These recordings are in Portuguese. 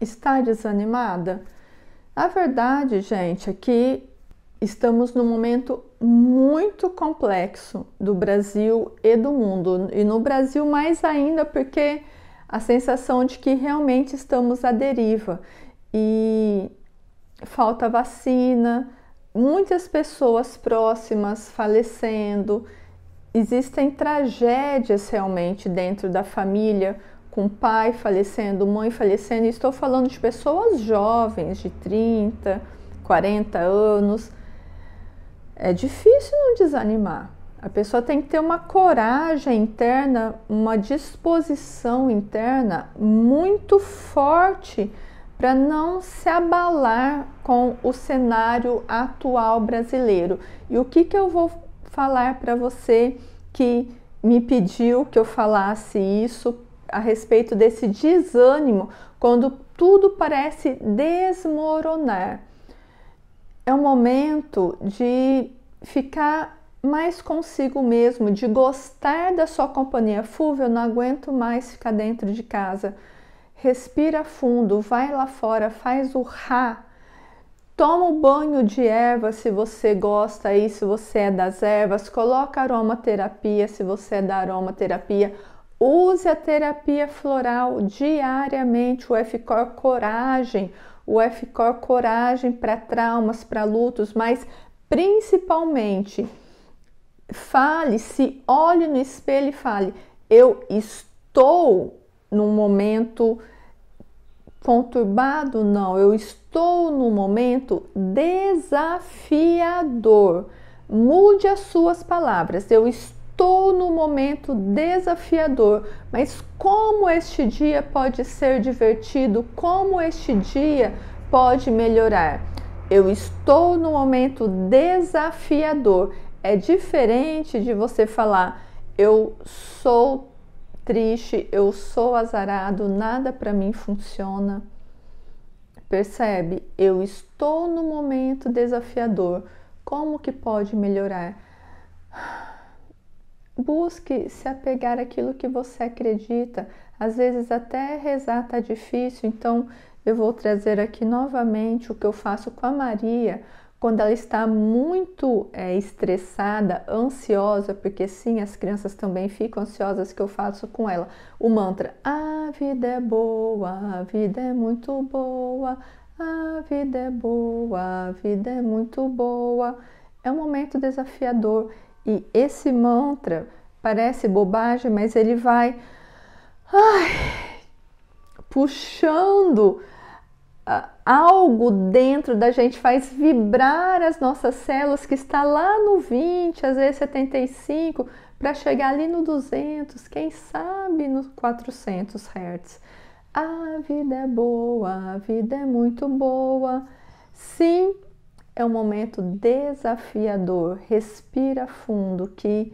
Está desanimada? A verdade, gente, é que estamos num momento muito complexo do Brasil e do mundo, e no Brasil mais ainda porque a sensação de que realmente estamos à deriva e falta vacina, muitas pessoas próximas falecendo, existem tragédias realmente dentro da família com pai falecendo, mãe falecendo, estou falando de pessoas jovens, de 30, 40 anos. É difícil não desanimar. A pessoa tem que ter uma coragem interna, uma disposição interna muito forte para não se abalar com o cenário atual brasileiro. E o que, que eu vou falar para você que me pediu que eu falasse isso a respeito desse desânimo quando tudo parece desmoronar. É um momento de ficar mais consigo mesmo, de gostar da sua companhia. Fulvio, eu não aguento mais ficar dentro de casa. Respira fundo, vai lá fora, faz o rá. Toma um banho de erva se você gosta aí, se você é das ervas. Coloca aromaterapia se você é da aromaterapia Use a terapia floral diariamente, o f cor Coragem, o f cor Coragem para traumas, para lutos, mas principalmente fale, se olhe no espelho e fale: eu estou num momento conturbado? Não, eu estou num momento desafiador. Mude as suas palavras. Eu estou estou no momento desafiador, mas como este dia pode ser divertido, como este dia pode melhorar. Eu estou no momento desafiador. É diferente de você falar eu sou triste, eu sou azarado, nada para mim funciona. Percebe? Eu estou no momento desafiador. Como que pode melhorar? Busque se apegar àquilo que você acredita. Às vezes até rezar está difícil, então eu vou trazer aqui novamente o que eu faço com a Maria quando ela está muito é, estressada, ansiosa, porque sim, as crianças também ficam ansiosas que eu faço com ela. O mantra: A vida é boa, a vida é muito boa, a vida é boa, a vida é muito boa. É um momento desafiador e esse mantra parece bobagem, mas ele vai ai, puxando ah, algo dentro da gente, faz vibrar as nossas células que está lá no 20, às vezes 75, para chegar ali no 200, quem sabe no 400 Hz. A vida é boa, a vida é muito boa. Sim, é um momento desafiador. Respira fundo que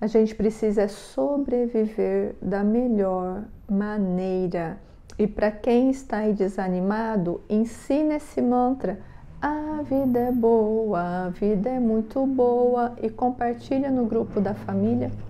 a gente precisa sobreviver da melhor maneira. E para quem está aí desanimado, ensina esse mantra: a vida é boa, a vida é muito boa e compartilha no grupo da família